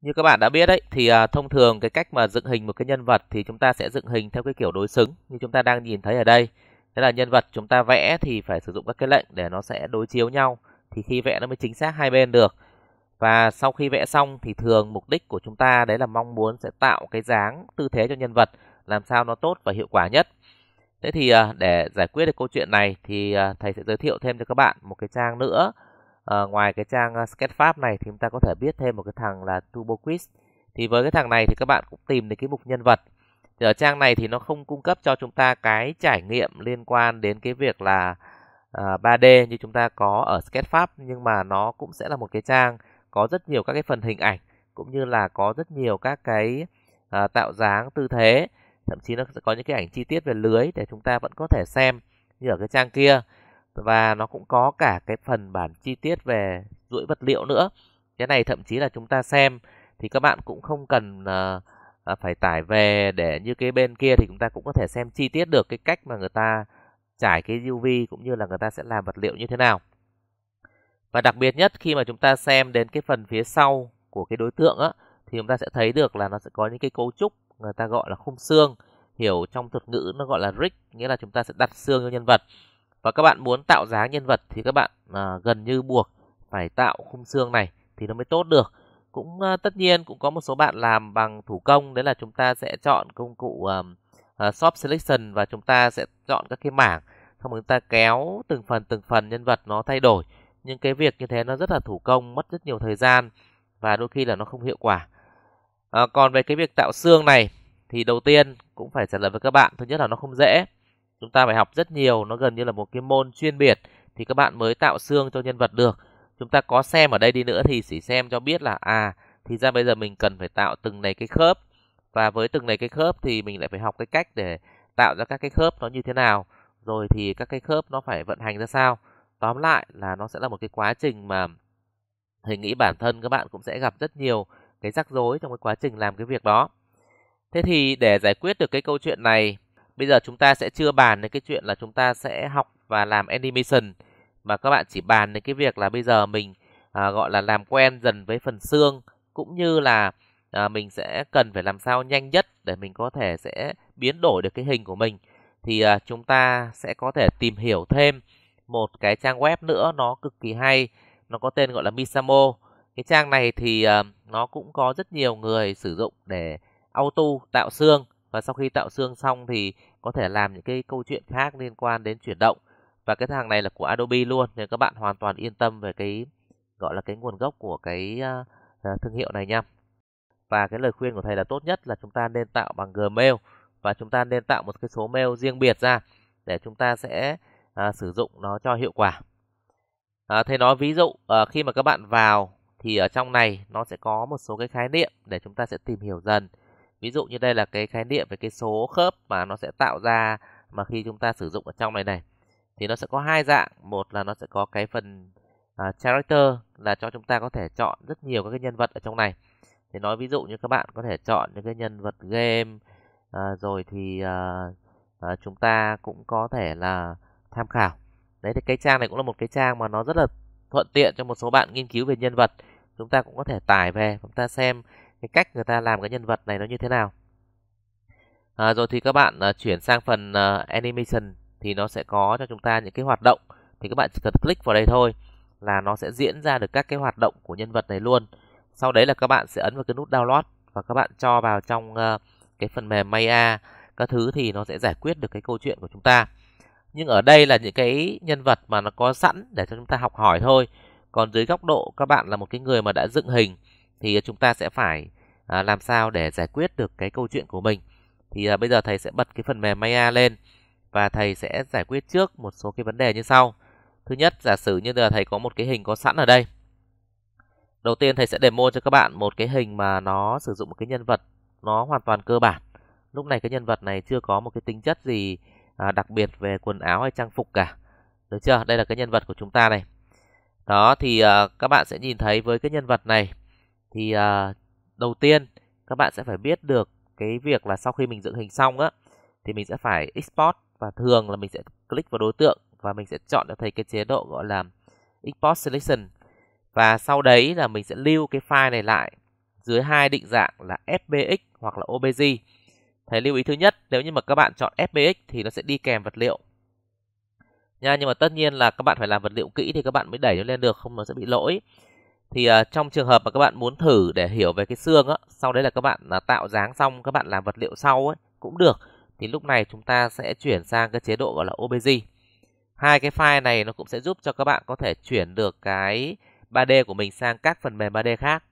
Như các bạn đã biết đấy thì à, thông thường cái cách mà dựng hình một cái nhân vật thì chúng ta sẽ dựng hình theo cái kiểu đối xứng như chúng ta đang nhìn thấy ở đây. Đó là nhân vật chúng ta vẽ thì phải sử dụng các cái lệnh để nó sẽ đối chiếu nhau thì khi vẽ nó mới chính xác hai bên được. Và sau khi vẽ xong thì thường mục đích của chúng ta đấy là mong muốn sẽ tạo cái dáng tư thế cho nhân vật làm sao nó tốt và hiệu quả nhất. Thế thì à, để giải quyết được câu chuyện này thì à, thầy sẽ giới thiệu thêm cho các bạn một cái trang nữa à, ngoài cái trang ờ, sketchfab này thì chúng ta có thể biết thêm một cái thằng là turbo thì với cái thằng này thì các bạn cũng tìm được cái mục nhân vật thì ở trang này thì nó không cung cấp cho chúng ta cái trải nghiệm liên quan đến cái việc là uh, ờ, 3D như chúng ta có ở Sketchfab nhưng mà nó cũng sẽ là một cái trang có rất nhiều các cái phần hình ảnh cũng như là có rất nhiều các cái uh, tạo dáng tư thế thậm chí nó sẽ có những cái ảnh chi tiết về lưới để chúng ta vẫn có thể xem như ở cái trang kia và nó cũng có cả cái phần bản chi tiết về chuỗi vật liệu nữa cái này thậm chí là chúng ta xem thì các bạn cũng không cần uh, phải tải về để như cái bên kia thì chúng ta cũng có thể xem chi tiết được cái cách mà người ta trải cái UV cũng như là người ta sẽ làm vật liệu như thế nào và đặc biệt nhất khi mà chúng ta xem đến cái phần phía sau của cái đối tượng á thì chúng ta sẽ thấy được là nó sẽ có những cái cấu trúc người ta gọi là khung xương hiểu trong thuật ngữ nó gọi là rig nghĩa là chúng ta sẽ đặt xương cho nhân vật và các bạn muốn tạo dáng nhân vật thì các bạn à, gần như buộc phải tạo khung xương này thì nó mới tốt được cũng à, tất nhiên cũng có một số bạn làm bằng thủ công đấy là chúng ta sẽ chọn công cụ à, à, shop selection và chúng ta sẽ chọn các cái mảng xong rồi chúng ta kéo từng phần từng phần nhân vật nó thay đổi nhưng cái việc như thế nó rất là thủ công mất rất nhiều thời gian và đôi khi là nó không hiệu quả à, còn về cái việc tạo xương này thì đầu tiên cũng phải trả lời với các bạn thứ nhất là nó không dễ chúng ta phải học rất nhiều nó gần như là một cái môn chuyên biệt thì các bạn mới tạo xương cho nhân vật được chúng ta có xem ở đây đi nữa thì chỉ xem cho biết là à thì ra bây giờ mình cần phải tạo từng này cái khớp và với từng này cái khớp thì mình lại phải học cái cách để tạo ra các cái khớp nó như thế nào rồi thì các cái khớp nó phải vận hành ra sao tóm lại là nó sẽ là một cái quá trình mà thầy nghĩ bản thân các bạn cũng sẽ gặp rất nhiều cái rắc rối trong cái quá trình làm cái việc đó thế thì để giải quyết được cái câu chuyện này Bây giờ chúng ta sẽ chưa bàn đến cái chuyện là chúng ta sẽ học và làm animation mà các bạn chỉ bàn đến cái việc là bây giờ mình à, gọi là làm quen dần với phần xương cũng như là à, mình sẽ cần phải làm sao nhanh nhất để mình có thể sẽ biến đổi được cái hình của mình thì à, chúng ta sẽ có thể tìm hiểu thêm một cái trang web nữa nó cực kỳ hay nó có tên gọi là Misamo cái trang này thì à, nó cũng có rất nhiều người sử dụng để auto tạo xương và sau khi tạo xương xong thì có thể làm những cái câu chuyện khác liên quan đến chuyển động và cái thằng này là của Adobe luôn nên các bạn hoàn toàn yên tâm về cái gọi là cái nguồn gốc của cái uh, thương hiệu này nha. Và cái lời khuyên của thầy là tốt nhất là chúng ta nên tạo bằng Gmail và chúng ta nên tạo một cái số mail riêng biệt ra để chúng ta sẽ uh, sử dụng nó cho hiệu quả. Uh, thầy nói ví dụ uh, khi mà các bạn vào thì ở trong này nó sẽ có một số cái khái niệm để chúng ta sẽ tìm hiểu dần ví dụ như đây là cái khái niệm về cái số khớp mà nó sẽ tạo ra mà khi chúng ta sử dụng ở trong này này thì nó sẽ có hai dạng một là nó sẽ có cái phần uh, character là cho chúng ta có thể chọn rất nhiều các cái nhân vật ở trong này thì nói ví dụ như các bạn có thể chọn những cái nhân vật game uh, rồi thì uh, uh, chúng ta cũng có thể là tham khảo đấy thì cái trang này cũng là một cái trang mà nó rất là thuận tiện cho một số bạn nghiên cứu về nhân vật chúng ta cũng có thể tải về chúng ta xem cái cách người ta làm cái nhân vật này nó như thế nào à, rồi thì các bạn uh, chuyển sang phần uh, animation thì nó sẽ có cho chúng ta những cái hoạt động thì các bạn chỉ cần click vào đây thôi là nó sẽ diễn ra được các cái hoạt động của nhân vật này luôn sau đấy là các bạn sẽ ấn vào cái nút download và các bạn cho vào trong uh, cái phần mềm Maya các thứ thì nó sẽ giải quyết được cái câu chuyện của chúng ta nhưng ở đây là những cái nhân vật mà nó có sẵn để cho chúng ta học hỏi thôi còn dưới góc độ các bạn là một cái người mà đã dựng hình thì chúng ta sẽ phải à, làm sao để giải quyết được cái câu chuyện của mình thì à, bây giờ thầy sẽ bật cái phần mềm Maya lên và thầy sẽ giải quyết trước một số cái vấn đề như sau thứ nhất giả sử như là thầy có một cái hình có sẵn ở đây đầu tiên thầy sẽ mua cho các bạn một cái hình mà nó sử dụng một cái nhân vật nó hoàn toàn cơ bản lúc này cái nhân vật này chưa có một cái tính chất gì à, đặc biệt về quần áo hay trang phục cả được chưa đây là cái nhân vật của chúng ta này đó thì à, các bạn sẽ nhìn thấy với cái nhân vật này thì à, đầu tiên các bạn sẽ phải biết được cái việc là sau khi mình dựng hình xong á thì mình sẽ phải export và thường là mình sẽ click vào đối tượng và mình sẽ chọn cho thấy cái chế độ gọi là export selection và sau đấy là mình sẽ lưu cái file này lại dưới hai định dạng là FBX hoặc là OBJ. Thầy lưu ý thứ nhất, nếu như mà các bạn chọn FBX thì nó sẽ đi kèm vật liệu. Nha, nhưng mà tất nhiên là các bạn phải làm vật liệu kỹ thì các bạn mới đẩy nó lên được, không nó sẽ bị lỗi thì uh, trong trường hợp mà các bạn muốn thử để hiểu về cái xương á sau đấy là các bạn uh, tạo dáng xong các bạn làm vật liệu sau ấy cũng được thì lúc này chúng ta sẽ chuyển sang cái chế độ gọi là OBJ. hai cái file này nó cũng sẽ giúp cho các bạn có thể chuyển được cái 3D của mình sang các phần mềm 3D khác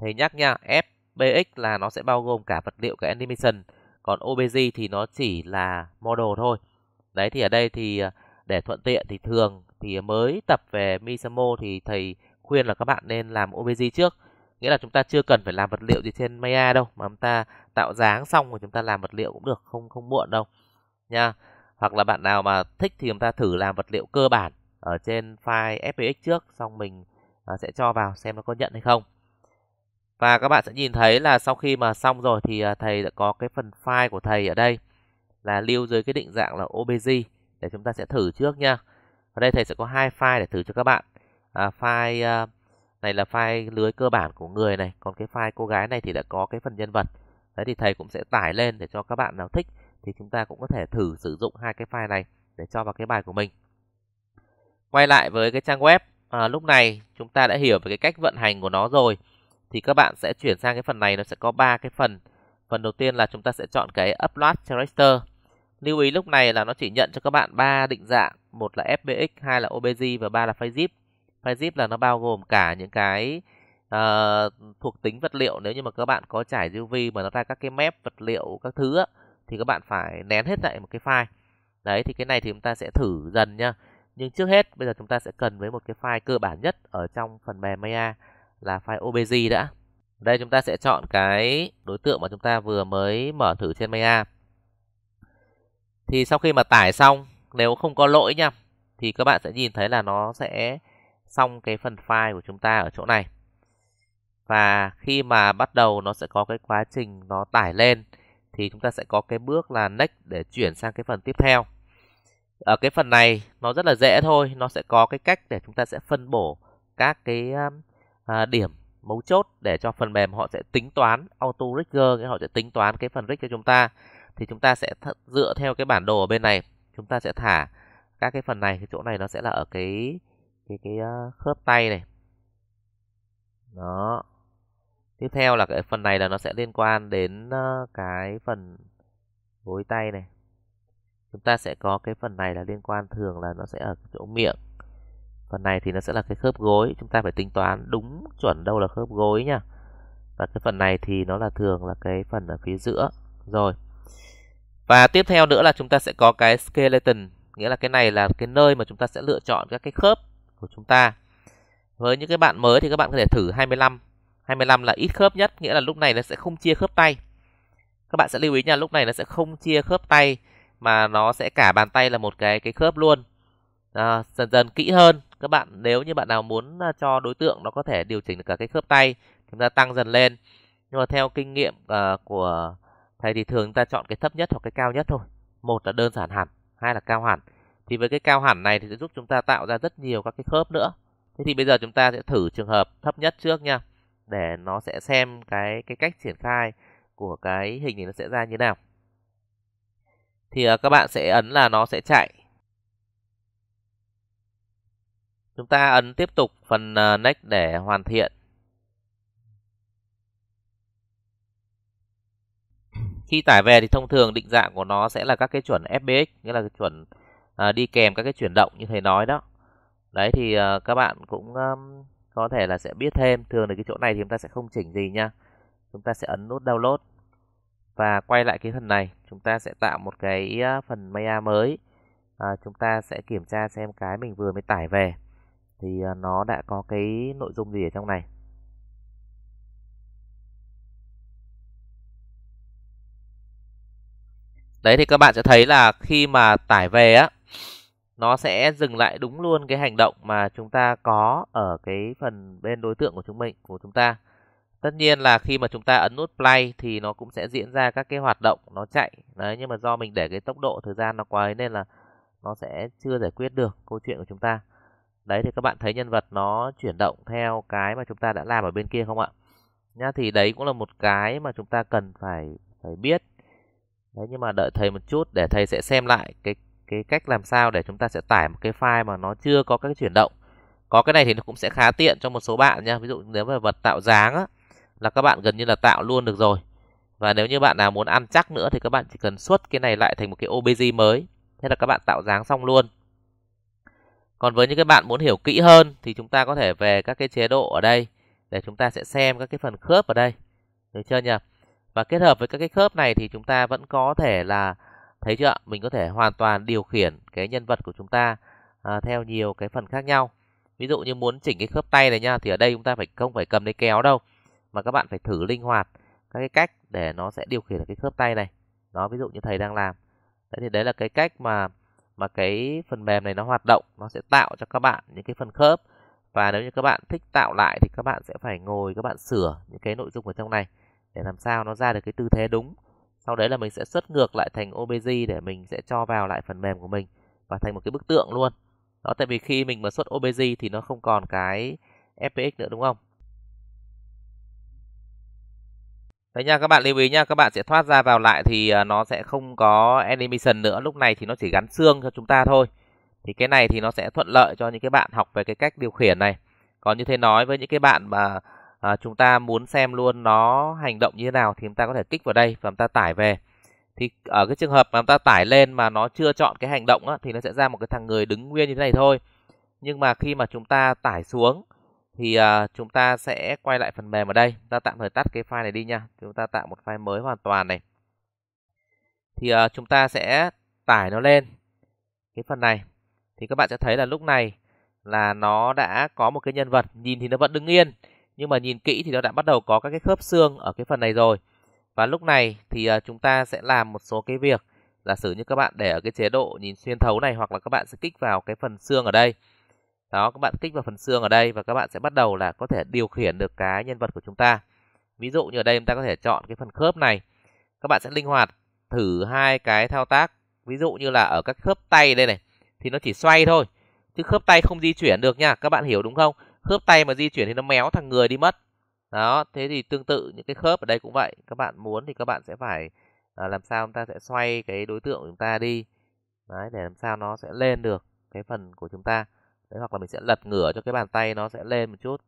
thầy nhắc nha FBX là nó sẽ bao gồm cả vật liệu cả animation còn OBJ thì nó chỉ là model thôi đấy thì ở đây thì ờ, để thuận tiện thì thường thì mới tập về Misamo thì thầy khuyên là các bạn nên làm OBG trước nghĩa là chúng ta chưa cần phải làm vật liệu gì trên Maya đâu mà chúng ta tạo dáng xong rồi chúng ta làm vật liệu cũng được không không muộn đâu nha hoặc là bạn nào mà thích thì chúng ta thử làm vật liệu cơ bản ở trên file FBX trước xong mình à, sẽ cho vào xem nó có nhận hay không và các bạn sẽ nhìn thấy là sau khi mà xong rồi thì à, thầy đã có cái phần file của thầy ở đây là lưu dưới cái định dạng là OBG để chúng ta sẽ thử trước nha. Ở đây thầy sẽ có hai file để thử cho các bạn à, file à, này là file lưới cơ bản của người này còn cái file cô gái này thì đã có cái phần nhân vật đấy thì thầy cũng sẽ tải lên để cho các bạn nào thích thì chúng ta cũng có thể thử sử dụng hai cái file này để cho vào cái bài của mình quay lại với cái trang web à, lúc này chúng ta đã hiểu về cái cách vận hành của nó rồi thì các bạn sẽ chuyển sang cái phần này nó sẽ có ba cái phần phần đầu tiên là chúng ta sẽ chọn cái upload character lưu ý lúc này là nó chỉ nhận cho các bạn ba định dạng một là fbx hai là obj và ba là file zip File zip là nó bao gồm cả những cái uh, thuộc tính vật liệu nếu như mà các bạn có trải UV mà nó ra các cái map vật liệu các thứ á, thì các bạn phải nén hết lại một cái file. Đấy thì cái này thì chúng ta sẽ thử dần nhá. Nhưng trước hết bây giờ chúng ta sẽ cần với một cái file cơ bản nhất ở trong phần mềm Maya là file OBJ đã. Đây chúng ta sẽ chọn cái đối tượng mà chúng ta vừa mới mở thử trên Maya. Thì sau khi mà tải xong nếu không có lỗi nha thì các bạn sẽ nhìn thấy là nó sẽ xong cái phần file của chúng ta ở chỗ này và khi mà bắt đầu nó sẽ có cái quá trình nó tải lên thì chúng ta sẽ có cái bước là next để chuyển sang cái phần tiếp theo ở cái phần này nó rất là dễ thôi nó sẽ có cái cách để chúng ta sẽ phân bổ các cái um, à, điểm mấu chốt để cho phần mềm họ sẽ tính toán auto rigger họ sẽ tính toán cái phần rig cho chúng ta thì chúng ta sẽ th- dựa theo cái bản đồ ở bên này chúng ta sẽ thả các cái phần này cái chỗ này nó sẽ là ở cái cái cái ờ, khớp tay này đó tiếp theo là cái phần này là nó sẽ liên quan đến ờ, cái phần gối tay này chúng ta sẽ có cái phần này là liên quan thường là nó sẽ ở chỗ miệng phần này thì nó sẽ là cái khớp gối chúng ta phải tính toán đúng chuẩn đâu là khớp gối nha và cái phần này thì nó là thường là cái phần ở phía giữa rồi và tiếp theo nữa là chúng ta sẽ có cái skeleton nghĩa là cái này là cái nơi mà chúng ta sẽ lựa chọn các cái khớp của chúng ta. Với những cái bạn mới thì các bạn có thể thử 25. 25 là ít khớp nhất, nghĩa là lúc này nó sẽ không chia khớp tay. Các bạn sẽ lưu ý nha, lúc này nó sẽ không chia khớp tay mà nó sẽ cả bàn tay là một cái cái khớp luôn. À, dần dần kỹ hơn, các bạn nếu như bạn nào muốn à, cho đối tượng nó có thể điều chỉnh được cả cái khớp tay, chúng ta tăng dần lên. Nhưng mà theo kinh nghiệm uh, của thầy thì thường chúng ta chọn cái thấp nhất hoặc cái cao nhất thôi. Một là đơn giản hẳn, hai là cao hẳn thì với cái cao hẳn này thì sẽ giúp chúng ta tạo ra rất nhiều các cái khớp nữa thế thì bây giờ chúng ta sẽ thử trường hợp thấp nhất trước nha để nó sẽ xem cái cái cách triển khai của cái hình này nó sẽ ra như nào thì uh, các bạn sẽ ấn là nó sẽ chạy chúng ta ấn tiếp tục phần uh, next để hoàn thiện khi tải về thì thông thường định dạng của nó sẽ là các cái chuẩn FBX nghĩa là cái chuẩn à, đi kèm các cái chuyển động như thầy nói đó đấy thì à, các bạn cũng à, có thể là sẽ biết thêm thường thì cái chỗ này thì chúng ta sẽ không chỉnh gì nha chúng ta sẽ ấn nút download và quay lại cái phần này chúng ta sẽ tạo một cái phần maya mới à, chúng ta sẽ kiểm tra xem cái mình vừa mới tải về thì à, nó đã có cái nội dung gì ở trong này đấy thì các bạn sẽ thấy là khi mà tải về á nó sẽ dừng lại đúng luôn cái hành động mà chúng ta có ở cái phần bên đối tượng của chúng mình của chúng ta tất nhiên là khi mà chúng ta ấn nút play thì nó cũng sẽ diễn ra các cái hoạt động nó chạy đấy nhưng mà do mình để cái tốc độ thời gian nó quá ấy nên là nó sẽ chưa giải quyết được câu chuyện của chúng ta đấy thì các bạn thấy nhân vật nó chuyển động theo cái mà chúng ta đã làm ở bên kia không ạ nhá thì đấy cũng là một cái mà chúng ta cần phải phải biết đấy nhưng mà đợi thầy một chút để thầy sẽ xem lại cái cái cách làm sao để chúng ta sẽ tải một cái file mà nó chưa có các chuyển động có cái này thì nó cũng sẽ khá tiện cho một số bạn nha ví dụ nếu mà vật tạo dáng á, là các bạn gần như là tạo luôn được rồi và nếu như bạn nào muốn ăn chắc nữa thì các bạn chỉ cần xuất cái này lại thành một cái obj mới thế là các bạn tạo dáng xong luôn còn với những cái bạn muốn hiểu kỹ hơn thì chúng ta có thể về các cái chế độ ở đây để chúng ta sẽ xem các cái phần khớp ở đây được chưa nhỉ và kết hợp với các cái khớp này thì chúng ta vẫn có thể là thấy chưa mình có thể hoàn toàn điều khiển cái nhân vật của chúng ta à, theo nhiều cái phần khác nhau ví dụ như muốn chỉnh cái khớp tay này nha thì ở đây chúng ta phải không phải cầm lấy kéo đâu mà các bạn phải thử linh hoạt các cái cách để nó sẽ điều khiển cái khớp tay này đó ví dụ như thầy đang làm đấy thì đấy là cái cách mà mà cái phần mềm này nó hoạt động nó sẽ tạo cho các bạn những cái phần khớp và nếu như các bạn thích tạo lại thì các bạn sẽ phải ngồi các bạn sửa những cái nội dung ở trong này để làm sao nó ra được cái tư thế đúng sau đấy là mình sẽ xuất ngược lại thành obj để mình sẽ cho vào lại phần mềm của mình và thành một cái bức tượng luôn đó tại vì khi mình mà xuất obj thì nó không còn cái fpx nữa đúng không Đấy nha các bạn lưu ý nha, các bạn sẽ thoát ra vào lại thì à, nó sẽ không có animation nữa, lúc này thì nó chỉ gắn xương cho chúng ta thôi. Thì cái này thì nó sẽ thuận lợi cho những cái bạn học về cái cách điều khiển này. Còn như thế nói với những cái bạn mà à, chúng ta muốn xem luôn nó hành động như thế nào thì chúng ta có thể kích vào đây và chúng ta tải về thì ở cái trường hợp mà chúng ta tải lên mà nó chưa chọn cái hành động á, thì nó sẽ ra một cái thằng người đứng nguyên như thế này thôi nhưng mà khi mà chúng ta tải xuống thì à, chúng ta sẽ quay lại phần mềm ở đây chúng ta tạm thời tắt cái file này đi nha chúng ta tạo một file mới hoàn toàn này thì à, chúng ta sẽ tải nó lên cái phần này thì các bạn sẽ thấy là lúc này là nó đã có một cái nhân vật nhìn thì nó vẫn đứng yên nhưng mà nhìn kỹ thì nó đã bắt đầu có các cái khớp xương ở cái phần này rồi. Và lúc này thì à, chúng ta sẽ làm một số cái việc. Giả sử như các bạn để ở cái chế độ nhìn xuyên thấu này hoặc là các bạn sẽ kích vào cái phần xương ở đây. Đó, các bạn kích vào phần xương ở đây và các bạn sẽ bắt đầu là có thể điều khiển được cái nhân vật của chúng ta. Ví dụ như ở đây chúng ta có thể chọn cái phần khớp này. Các bạn sẽ linh hoạt thử hai cái thao tác. Ví dụ như là ở các khớp tay đây này thì nó chỉ xoay thôi. Chứ khớp tay không di chuyển được nha, các bạn hiểu đúng không? khớp tay mà di chuyển thì nó méo thằng người đi mất đó thế thì tương tự những cái khớp ở đây cũng vậy các bạn muốn thì các bạn sẽ phải à, làm sao chúng ta sẽ xoay cái đối tượng của chúng ta đi đấy để làm sao nó sẽ lên được cái phần của chúng ta đấy hoặc là mình sẽ lật ngửa cho cái bàn tay nó sẽ lên một chút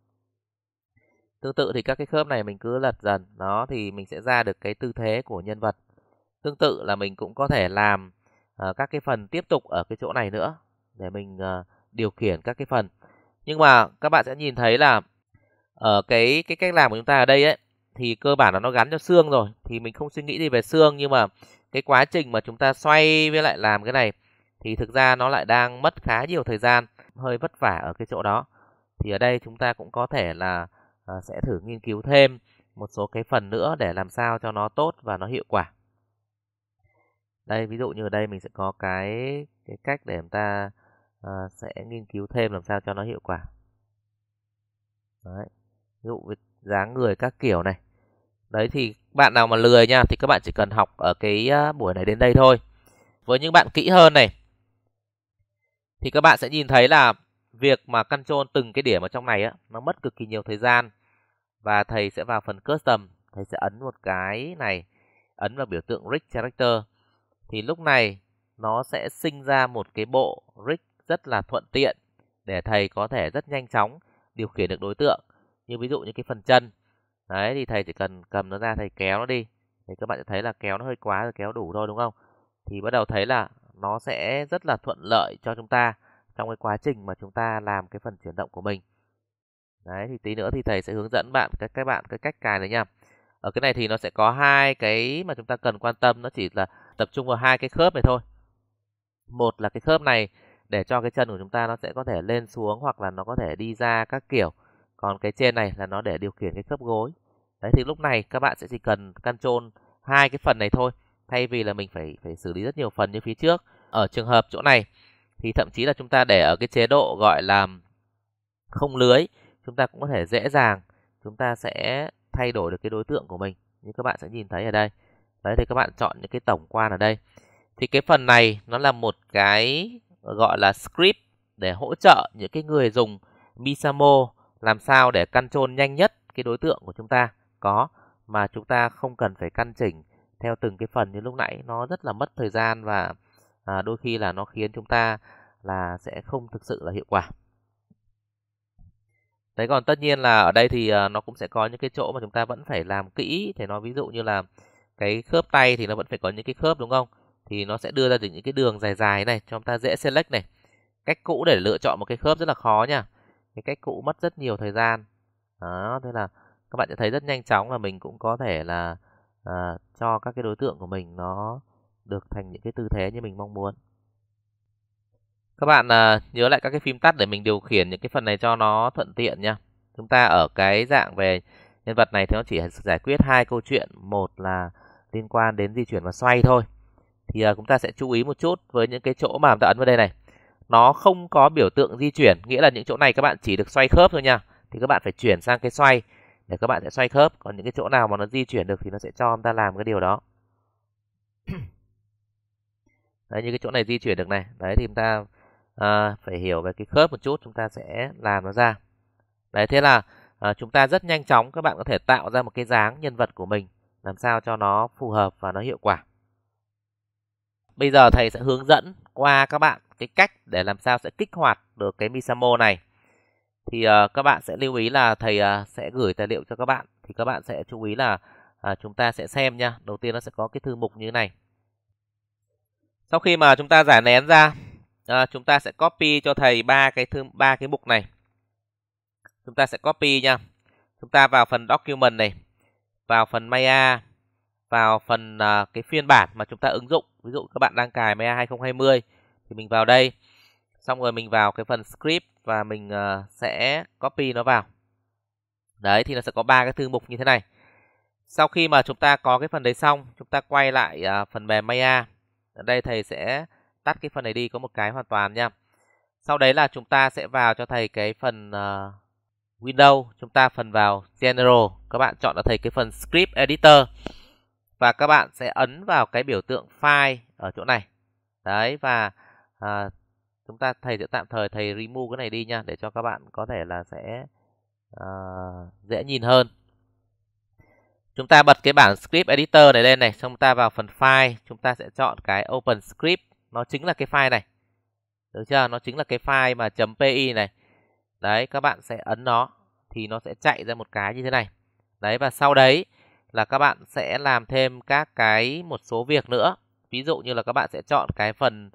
tương tự thì các cái khớp này mình cứ lật dần nó thì mình sẽ ra được cái tư thế của nhân vật tương tự là mình cũng có thể làm uh, các cái phần tiếp tục ở cái chỗ này nữa để mình uh, điều khiển các cái phần nhưng mà các bạn sẽ nhìn thấy là ở ờ, cái cái cách làm của chúng ta ở đây ấy thì cơ bản là nó gắn cho xương rồi thì mình không suy nghĩ gì về xương nhưng mà cái quá trình mà chúng ta xoay với lại làm cái này thì thực ra nó lại đang mất khá nhiều thời gian hơi vất vả ở cái chỗ đó thì ở đây chúng ta cũng có thể là ờ, sẽ thử nghiên cứu thêm một số cái phần nữa để làm sao cho nó tốt và nó hiệu quả đây ví dụ như ở đây mình sẽ có cái cái cách để chúng ta à, sẽ nghiên cứu thêm làm sao cho nó hiệu quả đấy ví dụ về dáng người các kiểu này đấy thì bạn nào mà lười nha thì các bạn chỉ cần học ở cái ờ, buổi này đến đây thôi với những bạn kỹ hơn này thì các bạn sẽ nhìn thấy là việc mà căn trôn từng cái điểm ở trong này á nó mất cực kỳ nhiều thời gian và thầy sẽ vào phần custom thầy sẽ ấn một cái này ấn vào biểu tượng rich character thì lúc này nó sẽ sinh ra một cái bộ rich rất là thuận tiện để thầy có thể rất nhanh chóng điều khiển được đối tượng. Như ví dụ như cái phần chân. Đấy thì thầy chỉ cần cầm nó ra thầy kéo nó đi. Thì các bạn sẽ thấy là kéo nó hơi quá rồi kéo đủ thôi đúng không? Thì bắt đầu thấy là nó sẽ rất là thuận lợi cho chúng ta trong cái quá trình mà chúng ta làm cái phần chuyển động của mình. Đấy thì tí nữa thì thầy sẽ hướng dẫn bạn các các bạn cái cách cài này nha. Ở cái này thì nó sẽ có hai cái mà chúng ta cần quan tâm nó chỉ là tập trung vào hai cái khớp này thôi. Một là cái khớp này để cho cái chân của chúng ta nó sẽ có thể lên xuống hoặc là nó có thể đi ra các kiểu. Còn cái trên này là nó để điều khiển cái khớp gối. Đấy thì lúc này các bạn sẽ chỉ cần căn trôn hai cái phần này thôi thay vì là mình phải phải xử lý rất nhiều phần như phía trước. Ở trường hợp chỗ này thì thậm chí là chúng ta để ở cái chế độ gọi là không lưới, chúng ta cũng có thể dễ dàng chúng ta sẽ thay đổi được cái đối tượng của mình như các bạn sẽ nhìn thấy ở đây. Đấy thì các bạn chọn những cái tổng quan ở đây. Thì cái phần này nó là một cái gọi là script để hỗ trợ những cái người dùng Misamo làm sao để căn trôn nhanh nhất cái đối tượng của chúng ta có mà chúng ta không cần phải căn chỉnh theo từng cái phần như lúc nãy nó rất là mất thời gian và à, đôi khi là nó khiến chúng ta là sẽ không thực sự là hiệu quả. Đấy còn tất nhiên là ở đây thì à, nó cũng sẽ có những cái chỗ mà chúng ta vẫn phải làm kỹ thì nó ví dụ như là cái khớp tay thì nó vẫn phải có những cái khớp đúng không? thì nó sẽ đưa ra được những cái đường dài dài này cho chúng ta dễ select này cách cũ để lựa chọn một cái khớp rất là khó nha cái cách cũ mất rất nhiều thời gian đó thế là các bạn sẽ thấy rất nhanh chóng là mình cũng có thể là à, cho các cái đối tượng của mình nó được thành những cái tư thế như mình mong muốn các bạn à, nhớ lại các cái phím tắt để mình điều khiển những cái phần này cho nó thuận tiện nha chúng ta ở cái dạng về nhân vật này thì nó chỉ giải quyết hai câu chuyện một là liên quan đến di chuyển và xoay thôi thì uh, chúng ta sẽ chú ý một chút với những cái chỗ mà chúng ta ấn vào đây này. Nó không có biểu tượng di chuyển, nghĩa là những chỗ này các bạn chỉ được xoay khớp thôi nha. Thì các bạn phải chuyển sang cái xoay để các bạn sẽ xoay khớp, còn những cái chỗ nào mà nó di chuyển được thì nó sẽ cho chúng ta làm cái điều đó. Đấy như cái chỗ này di chuyển được này, đấy thì chúng ta uh, phải hiểu về cái khớp một chút, chúng ta sẽ làm nó ra. Đấy thế là à, chúng ta rất nhanh chóng các bạn có thể tạo ra một cái dáng nhân vật của mình làm sao cho nó phù hợp và nó hiệu quả Bây giờ thầy sẽ hướng dẫn qua các bạn cái cách để làm sao sẽ kích hoạt được cái Misamo này. Thì uh, các bạn sẽ lưu ý là thầy uh, sẽ gửi tài liệu cho các bạn. Thì các bạn sẽ chú ý là uh, chúng ta sẽ xem nha. Đầu tiên nó sẽ có cái thư mục như thế này. Sau khi mà chúng ta giải nén ra, uh, chúng ta sẽ copy cho thầy ba cái thư ba cái mục này. Chúng ta sẽ copy nha. Chúng ta vào phần document này, vào phần Maya, vào phần uh, cái phiên bản mà chúng ta ứng dụng ví dụ các bạn đang cài Maya 2020 thì mình vào đây xong rồi mình vào cái phần script và mình uh, sẽ copy nó vào đấy thì nó sẽ có ba cái thư mục như thế này sau khi mà chúng ta có cái phần đấy xong chúng ta quay lại uh, phần mềm Maya ở đây thầy sẽ tắt cái phần này đi có một cái hoàn toàn nha sau đấy là chúng ta sẽ vào cho thầy cái phần uh, Windows chúng ta phần vào General các bạn chọn là thầy cái phần Script Editor và các bạn sẽ ấn vào cái biểu tượng file ở chỗ này đấy và à, chúng ta thầy sẽ tạm thời thầy remove cái này đi nha để cho các bạn có thể là sẽ à, dễ nhìn hơn chúng ta bật cái bảng script editor này lên này xong ta vào phần file chúng ta sẽ chọn cái open script nó chính là cái file này được chưa nó chính là cái file mà pi này đấy các bạn sẽ ấn nó thì nó sẽ chạy ra một cái như thế này đấy và sau đấy là các bạn sẽ làm thêm các cái một số việc nữa. Ví dụ như là các bạn sẽ chọn cái phần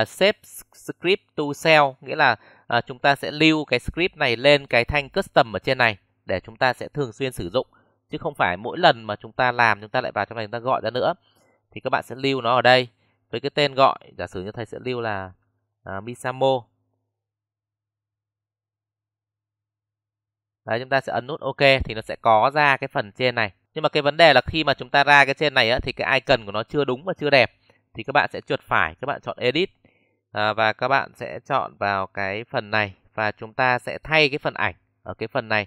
uh, save script to cell, nghĩa là uh, chúng ta sẽ lưu cái script này lên cái thanh custom ở trên này để chúng ta sẽ thường xuyên sử dụng chứ không phải mỗi lần mà chúng ta làm chúng ta lại vào trong này chúng ta gọi ra nữa. Thì các bạn sẽ lưu nó ở đây với cái tên gọi giả sử như thầy sẽ lưu là uh, Misamo. Đấy chúng ta sẽ ấn nút ok thì nó sẽ có ra cái phần trên này nhưng mà cái vấn đề là khi mà chúng ta ra cái trên này á, thì cái icon của nó chưa đúng và chưa đẹp thì các bạn sẽ chuột phải các bạn chọn edit à, và các bạn sẽ chọn vào cái phần này và chúng ta sẽ thay cái phần ảnh ở cái phần này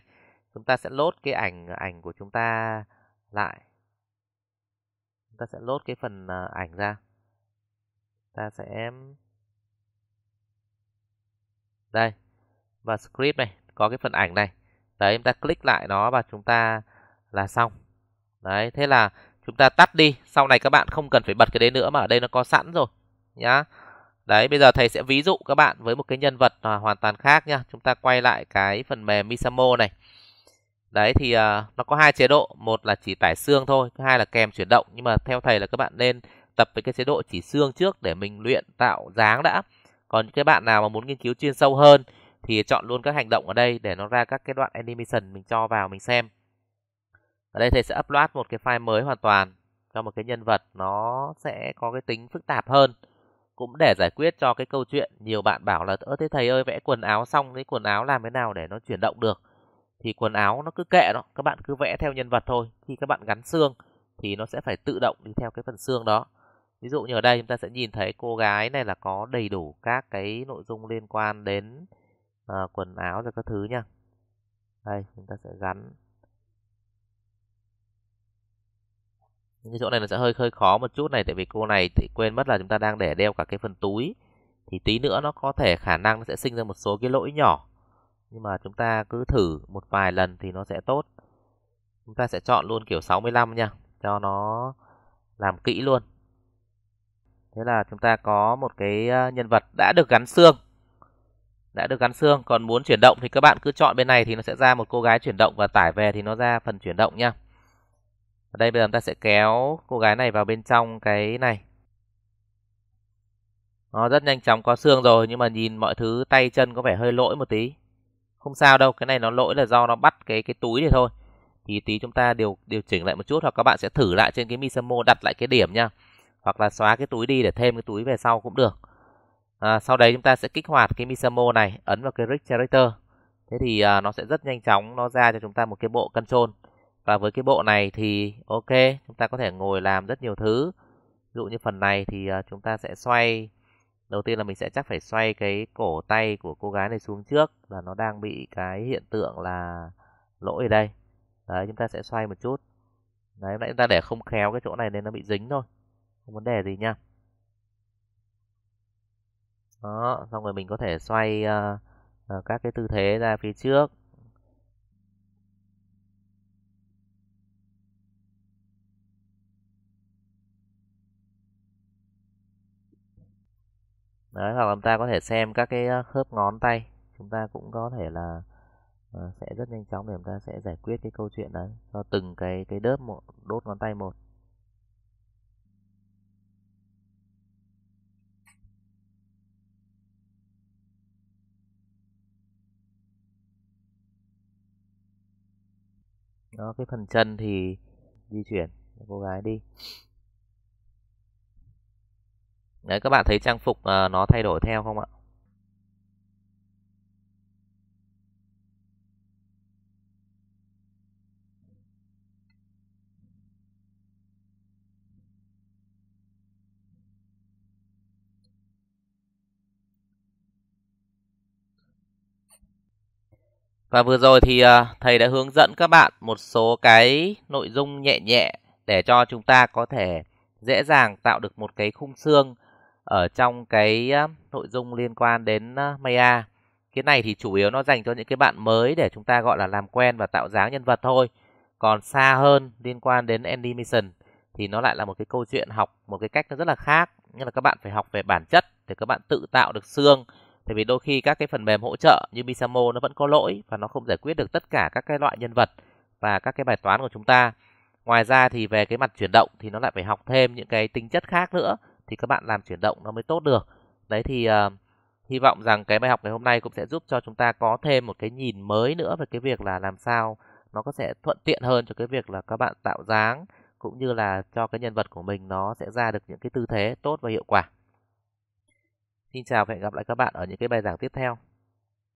chúng ta sẽ lốt cái ảnh ảnh của chúng ta lại chúng ta sẽ lốt cái phần à, ảnh ra ta sẽ đây và script này có cái phần ảnh này đấy chúng ta click lại nó và chúng ta là xong đấy thế là chúng ta tắt đi sau này các bạn không cần phải bật cái đấy nữa mà ở đây nó có sẵn rồi nhá đấy bây giờ thầy sẽ ví dụ các bạn với một cái nhân vật à, hoàn toàn khác nhá chúng ta quay lại cái phần mềm misamo này đấy thì à, nó có hai chế độ một là chỉ tải xương thôi thứ hai là kèm chuyển động nhưng mà theo thầy là các bạn nên tập với cái chế độ chỉ xương trước để mình luyện tạo dáng đã còn những cái bạn nào mà muốn nghiên cứu chuyên sâu hơn thì chọn luôn các hành động ở đây để nó ra các cái đoạn animation mình cho vào mình xem ở đây thầy sẽ upload một cái file mới hoàn toàn cho một cái nhân vật nó sẽ có cái tính phức tạp hơn cũng để giải quyết cho cái câu chuyện nhiều bạn bảo là ơ thế thầy ơi vẽ quần áo xong cái quần áo làm thế nào để nó chuyển động được thì quần áo nó cứ kệ nó các bạn cứ vẽ theo nhân vật thôi khi các bạn gắn xương thì nó sẽ phải tự động đi theo cái phần xương đó ví dụ như ở đây chúng ta sẽ nhìn thấy cô gái này là có đầy đủ các cái nội dung liên quan đến uh, quần áo rồi các thứ nha đây chúng ta sẽ gắn cái chỗ này nó sẽ hơi hơi khó một chút này tại vì cô này thì quên mất là chúng ta đang để đeo cả cái phần túi thì tí nữa nó có thể khả năng nó sẽ sinh ra một số cái lỗi nhỏ nhưng mà chúng ta cứ thử một vài lần thì nó sẽ tốt chúng ta sẽ chọn luôn kiểu 65 nha cho nó làm kỹ luôn thế là chúng ta có một cái ờ, nhân vật đã được gắn xương đã được gắn xương còn muốn chuyển động thì các bạn cứ chọn bên này thì nó sẽ ra một cô gái chuyển động và tải về thì nó ra phần chuyển động nha ở đây bây giờ chúng ta sẽ kéo cô gái này vào bên trong cái này nó rất nhanh chóng có xương rồi nhưng mà nhìn mọi thứ tay chân có vẻ hơi lỗi một tí không sao đâu cái này nó lỗi là do nó bắt cái cái túi này thôi thì tí chúng ta điều điều chỉnh lại một chút hoặc các bạn sẽ thử lại trên cái misamo đặt lại cái điểm nha hoặc là xóa cái túi đi để thêm cái túi về sau cũng được à, sau đấy chúng ta sẽ kích hoạt cái misamo này ấn vào cái rig character thế thì à, nó sẽ rất nhanh chóng nó ra cho chúng ta một cái bộ control và với cái bộ này thì ok, chúng ta có thể ngồi làm rất nhiều thứ. Ví dụ như phần này thì à, chúng ta sẽ xoay đầu tiên là mình sẽ chắc phải xoay cái cổ tay của cô gái này xuống trước là nó đang bị cái hiện tượng là lỗi ở đây đấy chúng ta sẽ xoay một chút đấy nãy chúng ta để không khéo cái chỗ này nên nó bị dính thôi không vấn đề gì nha đó xong rồi mình có thể xoay uh, các cái tư thế ra phía trước đấy hoặc là ta có thể xem các cái khớp ngón tay chúng ta cũng có thể là uh, sẽ rất nhanh chóng để chúng ta sẽ giải quyết cái câu chuyện đấy cho từng cái cái đớp một đốt ngón tay một đó cái phần chân thì di chuyển cô gái đi đấy các bạn thấy trang phục uh, nó thay đổi theo không ạ Và vừa rồi thì ờ, thầy đã hướng dẫn các bạn một số cái nội dung nhẹ nhẹ để cho chúng ta có thể dễ dàng tạo được một cái khung xương ở trong cái nội dung liên quan đến Maya. Cái này thì chủ yếu nó dành cho những cái bạn mới để chúng ta gọi là làm quen và tạo dáng nhân vật thôi. Còn xa hơn liên quan đến animation thì nó lại là một cái câu chuyện học một cái cách nó rất là khác, nghĩa là các bạn phải học về bản chất để các bạn tự tạo được xương. Tại vì đôi khi các cái phần mềm hỗ trợ như Misamo nó vẫn có lỗi và nó không giải quyết được tất cả các cái loại nhân vật và các cái bài toán của chúng ta. Ngoài ra thì về cái mặt chuyển động thì nó lại phải học thêm những cái tính chất khác nữa thì các bạn làm chuyển động nó mới tốt được đấy thì uh, hy vọng rằng cái bài học ngày hôm nay cũng sẽ giúp cho chúng ta có thêm một cái nhìn mới nữa về cái việc là làm sao nó có sẽ thuận tiện hơn cho cái việc là các bạn tạo dáng cũng như là cho cái nhân vật của mình nó sẽ ra được những cái tư thế tốt và hiệu quả. Xin chào và hẹn gặp lại các bạn ở những cái bài giảng tiếp theo.